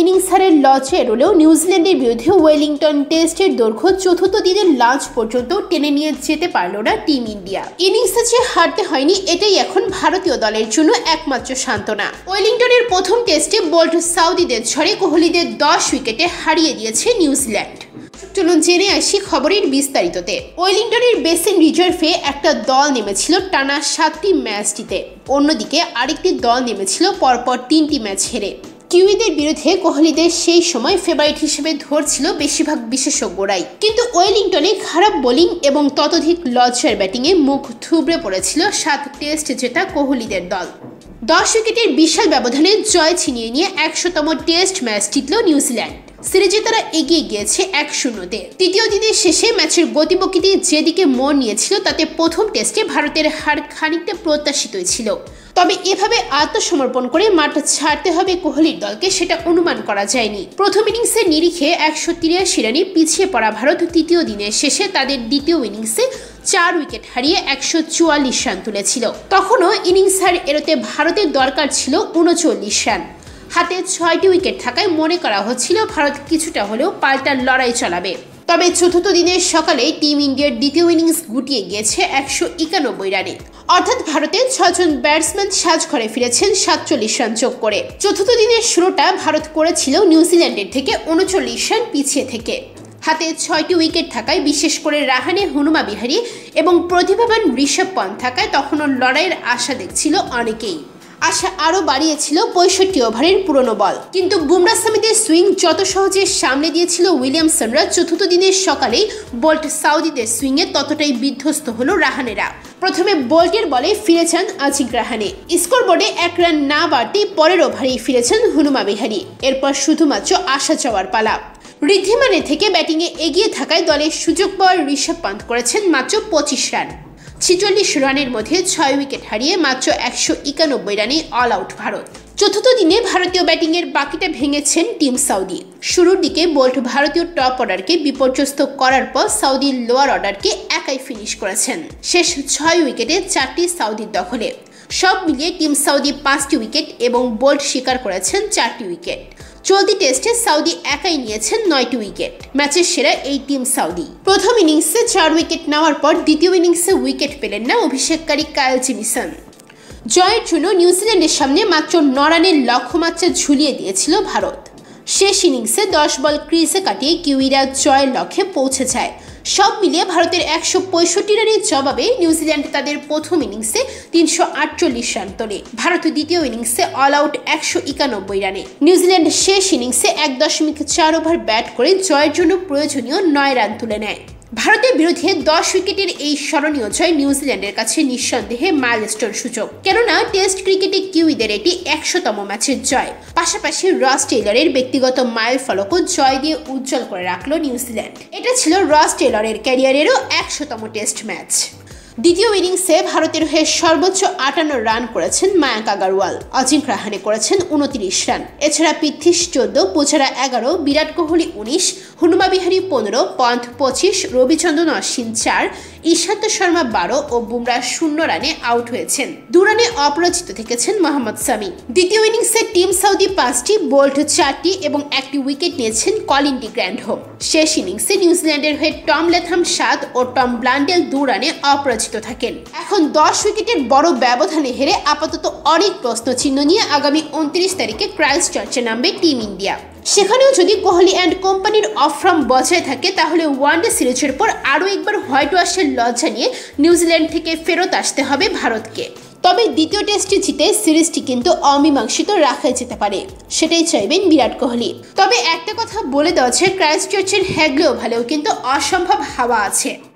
innings হারের লচে রলেও নিউজিল্যান্ডের বিরুদ্ধে ওয়েলিংটন টেস্টের দৈর্ঘ্য চতুর্থ দিনের লাঞ্চ পর্যন্ত টেনে নিয়ে যেতে পারল না টিম ইন্ডিয়া ইনিংস আছে হারতে হয়নি এটাই এখন ভারতীয় দলের জন্য একমাত্র সান্ত্বনা ওয়েলিংটনের প্রথম টেস্টে বোল্ড সাউদিদের ঝড়ে কোহলিদের দশ উইকেটে হারিয়ে দিয়েছে নিউজিল্যান্ড চলুন জেনে আসি খবরের বিস্তারিততে ওয়েলিংটনের বেসিন রিজার্ভে একটা দল নেমেছিল টানা সাতটি ম্যাচটিতে অন্যদিকে আরেকটি দল নেমেছিল পরপর তিনটি ম্যাচ হেরে কিউইদের বিরুদ্ধে কোহলিদের সেই সময় ফেভারিট হিসেবে ধরছিল বেশিরভাগ বিশেষজ্ঞরাই কিন্তু ওয়েলিংটনে খারাপ বোলিং এবং ততোধিক লজ্জার ব্যাটিংয়ে মুখ থুবড়ে পড়েছিল সাত টেস্ট জেতা কোহলিদের দল দশ উইকেটের বিশাল ব্যবধানে জয় ছিনিয়ে নিয়ে একশোতম টেস্ট ম্যাচ জিতল নিউজিল্যান্ড সিরিজে তারা এগিয়ে গিয়েছে এক শূন্যতে তৃতীয় দিনের শেষে ম্যাচের গতিপ্রকৃতি যেদিকে মন নিয়েছিল তাতে প্রথম টেস্টে ভারতের হার খানিকটা প্রত্যাশিত ছিল তবে এভাবে আত্মসমর্পণ করে মাঠ ছাড়তে হবে কোহলির দলকে সেটা অনুমান করা যায়নি প্রথম ইনিংসের নিরিখে একশো তিরাশি রানে পিছিয়ে পড়া ভারত তৃতীয় দিনের শেষে তাদের দ্বিতীয় ইনিংসে চার উইকেট হারিয়ে একশো চুয়াল্লিশ রান তুলেছিল তখনও ইনিংস হার এড়োতে ভারতের দরকার ছিল উনচল্লিশ রান হাতে ছয়টি উইকেট থাকায় মনে করা হচ্ছিল ভারত কিছুটা হলেও পাল্টার লড়াই চালাবে তবে চতুর্থ দিনের সকালে টিম ইন্ডিয়ার দ্বিতীয় ইনিংস গুটিয়ে গিয়েছে একশো একানব্বই রানে অর্থাৎ ভারতের ছজন ব্যাটসম্যান সাজঘরে ফিরেছেন সাতচল্লিশ রান যোগ করে চতুর্থ দিনের শুরুটা ভারত করেছিল নিউজিল্যান্ডের থেকে উনচল্লিশ রান পিছিয়ে থেকে হাতে ছয়টি উইকেট থাকায় বিশেষ করে রাহানে হনুমা বিহারি এবং প্রতিভাবান ঋষভ পন্থ থাকায় তখনও লড়াইয়ের আশা দেখছিল অনেকেই আশা আরও বাড়িয়েছিল পঁয়ষট্টি ওভারের পুরনো বল কিন্তু বুমরা সামিদের সুইং যত সহজে সামনে দিয়েছিল উইলিয়ামসনরা চতুর্থ দিনের সকালেই বোল্ট সাউদিদের সুইংয়ে ততটাই বিধ্বস্ত হল রাহানেরা প্রথমে বোল্টের বলে ফিরেছেন আজিক রাহানে স্কোরবোর্ডে এক রান না বাড়তে পরের ওভারেই ফিরেছেন হুনুমা বিহারি এরপর শুধুমাত্র আশা চাওয়ার পালা ঋদ্ধিমানে থেকে ব্যাটিংয়ে এগিয়ে থাকায় দলের সুযোগ পাওয়ার ঋষভ পান্ত করেছেন মাত্র পঁচিশ রান ছিচল্লিশ রানের মধ্যে ছয় উইকেট হারিয়ে মাত্র একশো একানব্বই রানে অল আউট ভারত চতুর্থ দিনে ভারতীয় ব্যাটিংয়ের বাকিটা ভেঙেছেন টিম সাউদি শুরুর দিকে বোল্ট ভারতীয় টপ অর্ডারকে বিপর্যস্ত করার পর সাউদির লোয়ার অর্ডারকে একাই ফিনিশ করেছেন শেষ ছয় উইকেটে চারটি সাউদির দখলে সব মিলিয়ে টিম সাউদি পাঁচটি উইকেট এবং বোল্ট শিকার করেছেন চারটি উইকেট চলতি টেস্টে সাউদি একাই নিয়েছেন নয়টি উইকেট ম্যাচের সেরা এই টিম সাউদি প্রথম ইনিংসে চার উইকেট নেওয়ার পর দ্বিতীয় ইনিংসে উইকেট পেলেন না অভিষেককারী কায়ল জিমিসন জয়ের জন্য নিউজিল্যান্ডের সামনে মাত্র ন রানের লক্ষ্যমাত্রা ঝুলিয়ে দিয়েছিল ভারত শেষ ইনিংসে দশ বল ক্রিজে কাটিয়ে কিউইরা জয়ের লক্ষ্যে পৌঁছে যায় সব মিলিয়ে ভারতের একশো পঁয়ষট্টি রানের জবাবে নিউজিল্যান্ড তাদের প্রথম ইনিংসে তিনশো আটচল্লিশ রান তোলে ভারত দ্বিতীয় ইনিংসে অল আউট একশো একানব্বই রানে নিউজিল্যান্ড শেষ ইনিংসে এক দশমিক চার ওভার ব্যাট করে জয়ের জন্য প্রয়োজনীয় নয় রান তুলে নেয় ভারতের বিরুদ্ধে দশ উইকেটের এই স্মরণীয় জয় নিউজিল্যান্ডের কাছে নিঃসন্দেহে মাইলস্টোন সূচক কেননা টেস্ট ক্রিকেটে কিউইদের এটি একশোতম ম্যাচের জয় পাশাপাশি রস টেইলরের ব্যক্তিগত মাইল ফলকও জয় দিয়ে উজ্জ্বল করে রাখল নিউজিল্যান্ড এটা ছিল রস টেইলরের ক্যারিয়ারেরও একশোতম টেস্ট ম্যাচ দ্বিতীয় ইনিংসে ভারতের হয়ে সর্বোচ্চ আটান্ন রান করেছেন মায়াঙ্ক আগারওয়াল অজিঙ্ক রাহানে করেছেন উনত্রিশ রান এছাড়া পৃথ্বীশ চোদ্দ পুজারা এগারো বিরাট কোহলি উনিশ হনুমা বিহারী পনেরো পন্থ পঁচিশ রবিচন্দ্রন অশ্বিন চার ঈশান্ত শর্মা বারো ও বুমরা শূন্য রানে আউট হয়েছেন দু রানে অপরাজিত থেকেছেন মোহাম্মদ সামি দ্বিতীয় ইনিংসে টিম সাউদি পাঁচটি বোল্ট চারটি এবং একটি উইকেট নিয়েছেন কলিন ডি গ্র্যান্ডহোম শেষ ইনিংসে নিউজিল্যান্ডের হয়ে টম লেথাম সাত ও টম ব্লান্ডেল দু রানে অপরাজিত থাকেন এখন দশ উইকেটের বড় ব্যবধানে হেরে আপাতত অনেক প্রশ্ন চিহ্ন নিয়ে আগামী উনত্রিশ তারিখে ক্রাইস্ট চার্চে নামবে টিম ইন্ডিয়া সেখানেও যদি কোহলি অ্যান্ড কোম্পানির অফ ফর্ম বজায় থাকে তাহলে ওয়ানডে সিরিজের পর আরও একবার হোয়াইট ওয়াশের লজ্জা নিয়ে নিউজিল্যান্ড থেকে ফেরত আসতে হবে ভারতকে তবে দ্বিতীয় টেস্টে জিতে সিরিজটি কিন্তু অমীমাংসিত রাখা যেতে পারে সেটাই চাইবেন বিরাট কোহলি তবে একটা কথা বলে দেওয়া আছে ক্রাইস্ট চার্চের হ্যাগলে ওভালেও কিন্তু অসম্ভব হাওয়া আছে